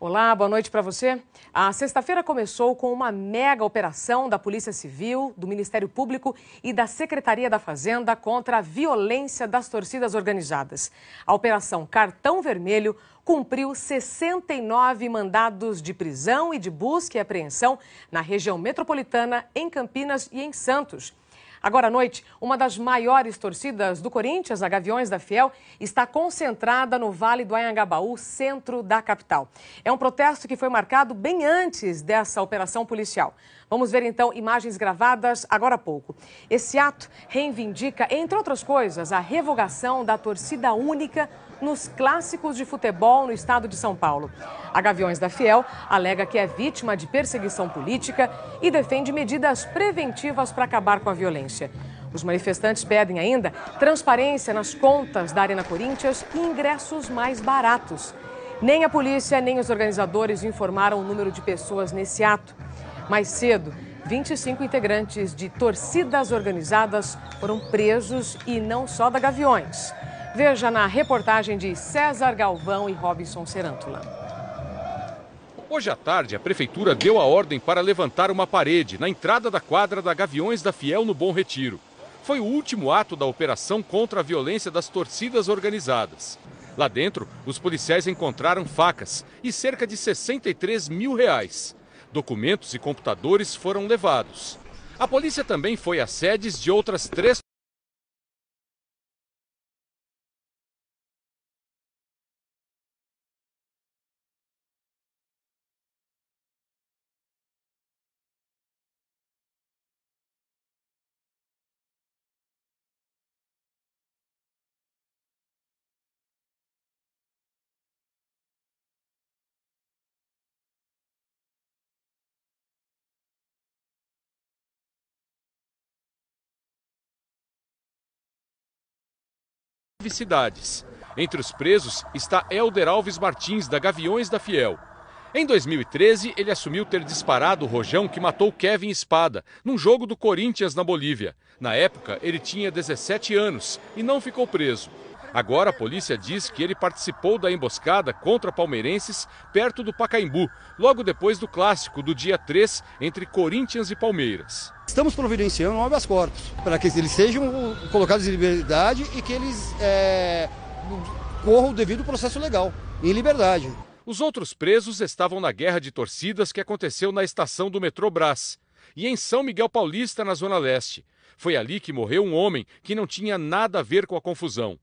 Olá, boa noite para você. A sexta-feira começou com uma mega operação da Polícia Civil, do Ministério Público e da Secretaria da Fazenda contra a violência das torcidas organizadas. A operação Cartão Vermelho cumpriu 69 mandados de prisão e de busca e apreensão na região metropolitana, em Campinas e em Santos. Agora à noite, uma das maiores torcidas do Corinthians, a Gaviões da Fiel, está concentrada no Vale do Anhangabaú, centro da capital. É um protesto que foi marcado bem antes dessa operação policial. Vamos ver então imagens gravadas agora há pouco. Esse ato reivindica, entre outras coisas, a revogação da torcida única nos clássicos de futebol no estado de São Paulo. A Gaviões da Fiel alega que é vítima de perseguição política e defende medidas preventivas para acabar com a violência. Os manifestantes pedem ainda transparência nas contas da Arena Corinthians e ingressos mais baratos. Nem a polícia, nem os organizadores informaram o número de pessoas nesse ato. Mais cedo, 25 integrantes de torcidas organizadas foram presos e não só da Gaviões. Veja na reportagem de César Galvão e Robson Serântula. Hoje à tarde, a prefeitura deu a ordem para levantar uma parede na entrada da quadra da Gaviões da Fiel no Bom Retiro. Foi o último ato da operação contra a violência das torcidas organizadas. Lá dentro, os policiais encontraram facas e cerca de 63 mil reais. Documentos e computadores foram levados. A polícia também foi às sedes de outras três cidades. Entre os presos está Helder Alves Martins, da Gaviões da Fiel. Em 2013, ele assumiu ter disparado o rojão que matou Kevin Espada, num jogo do Corinthians na Bolívia. Na época, ele tinha 17 anos e não ficou preso. Agora a polícia diz que ele participou da emboscada contra palmeirenses perto do Pacaembu, logo depois do clássico do dia 3 entre Corinthians e Palmeiras. Estamos providenciando novas corpos para que eles sejam colocados em liberdade e que eles é, corram o devido processo legal, em liberdade. Os outros presos estavam na guerra de torcidas que aconteceu na estação do metrô Brás e em São Miguel Paulista, na Zona Leste. Foi ali que morreu um homem que não tinha nada a ver com a confusão.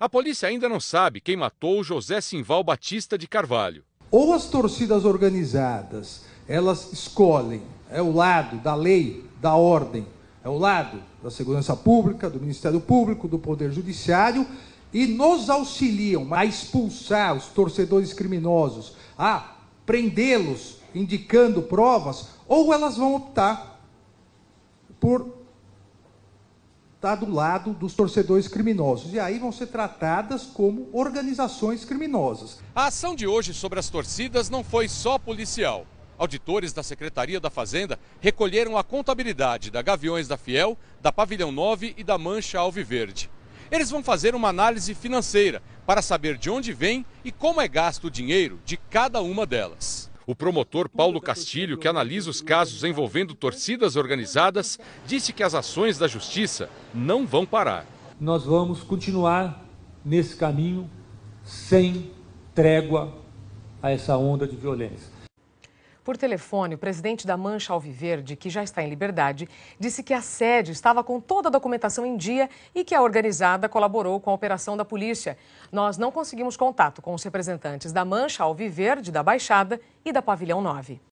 A polícia ainda não sabe quem matou José Simval Batista de Carvalho. Ou as torcidas organizadas, elas escolhem, é o lado da lei, da ordem, é o lado da segurança pública, do Ministério Público, do Poder Judiciário e nos auxiliam a expulsar os torcedores criminosos, a prendê-los indicando provas, ou elas vão optar por está do lado dos torcedores criminosos e aí vão ser tratadas como organizações criminosas. A ação de hoje sobre as torcidas não foi só policial. Auditores da Secretaria da Fazenda recolheram a contabilidade da Gaviões da Fiel, da Pavilhão 9 e da Mancha Alviverde. Eles vão fazer uma análise financeira para saber de onde vem e como é gasto o dinheiro de cada uma delas. O promotor Paulo Castilho, que analisa os casos envolvendo torcidas organizadas, disse que as ações da justiça não vão parar. Nós vamos continuar nesse caminho sem trégua a essa onda de violência. Por telefone, o presidente da Mancha Alviverde, que já está em liberdade, disse que a sede estava com toda a documentação em dia e que a organizada colaborou com a operação da polícia. Nós não conseguimos contato com os representantes da Mancha Alviverde, da Baixada e da Pavilhão 9.